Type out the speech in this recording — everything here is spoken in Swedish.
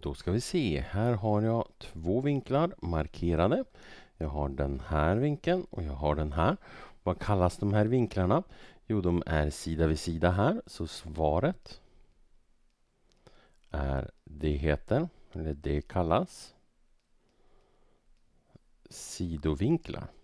Då ska vi se. Här har jag två vinklar markerade. Jag har den här vinkeln och jag har den här. Vad kallas de här vinklarna? Jo, de är sida vid sida här, så svaret är det heter, eller det kallas sidovinklar.